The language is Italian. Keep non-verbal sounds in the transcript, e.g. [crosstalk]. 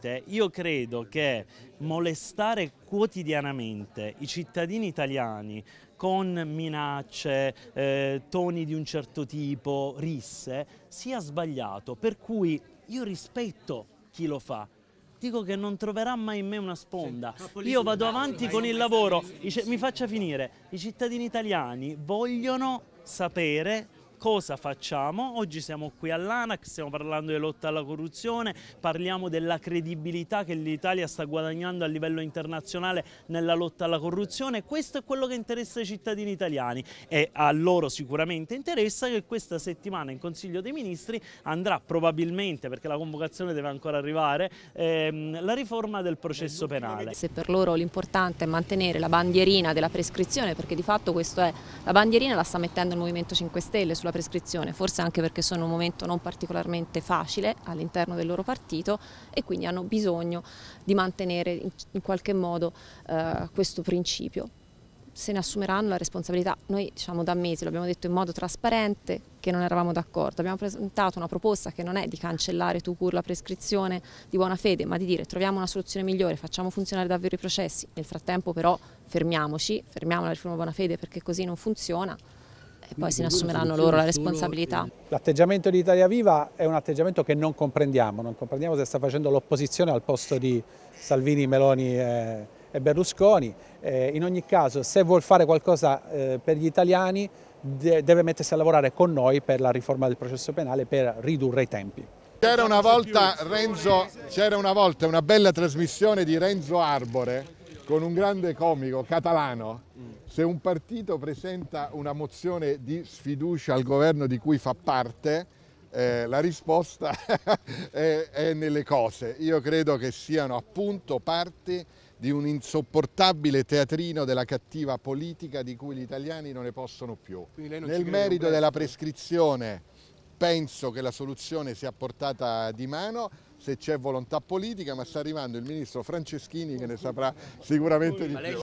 veramente io credo che molestare quotidianamente i cittadini italiani con minacce, eh, toni di un certo tipo, risse, sia sbagliato, per cui io rispetto chi lo fa, dico che non troverà mai in me una sponda. Io vado avanti con il lavoro, mi faccia finire. I cittadini italiani vogliono sapere cosa facciamo? Oggi siamo qui all'ANAC, stiamo parlando di lotta alla corruzione, parliamo della credibilità che l'Italia sta guadagnando a livello internazionale nella lotta alla corruzione, questo è quello che interessa i cittadini italiani e a loro sicuramente interessa che questa settimana in Consiglio dei Ministri andrà probabilmente, perché la convocazione deve ancora arrivare, ehm, la riforma del processo penale. Se per loro l'importante è mantenere la bandierina della prescrizione, perché di fatto questo è, la bandierina la sta mettendo il Movimento 5 Stelle sulla sulla prescrizione, forse anche perché sono in un momento non particolarmente facile all'interno del loro partito e quindi hanno bisogno di mantenere in qualche modo eh, questo principio. Se ne assumeranno la responsabilità. Noi diciamo da mesi, l'abbiamo detto in modo trasparente, che non eravamo d'accordo. Abbiamo presentato una proposta che non è di cancellare tu cur la prescrizione di buona fede, ma di dire troviamo una soluzione migliore, facciamo funzionare davvero i processi. Nel frattempo però fermiamoci, fermiamo la riforma buona fede perché così non funziona e poi se ne assumeranno loro la responsabilità. L'atteggiamento di Italia Viva è un atteggiamento che non comprendiamo, non comprendiamo se sta facendo l'opposizione al posto di Salvini, Meloni e, Berlusconi. Eh, in ogni caso se vuol fare qualcosa eh, per gli italiani deve mettersi a lavorare con noi per la riforma del processo penale per ridurre i tempi. C'era una, una volta una bella trasmissione di Renzo Arbore con un grande comico catalano se un partito presenta una mozione di sfiducia al governo di cui fa parte, eh, la risposta [laughs] è, è, nelle cose. Io credo che siano appunto parte di un insopportabile teatrino della cattiva politica di cui gli italiani non ne possono più. Nel merito della prescrizione penso che la soluzione sia portata di mano se c'è volontà politica, ma sta arrivando il ministro Franceschini che ne saprà sicuramente di più.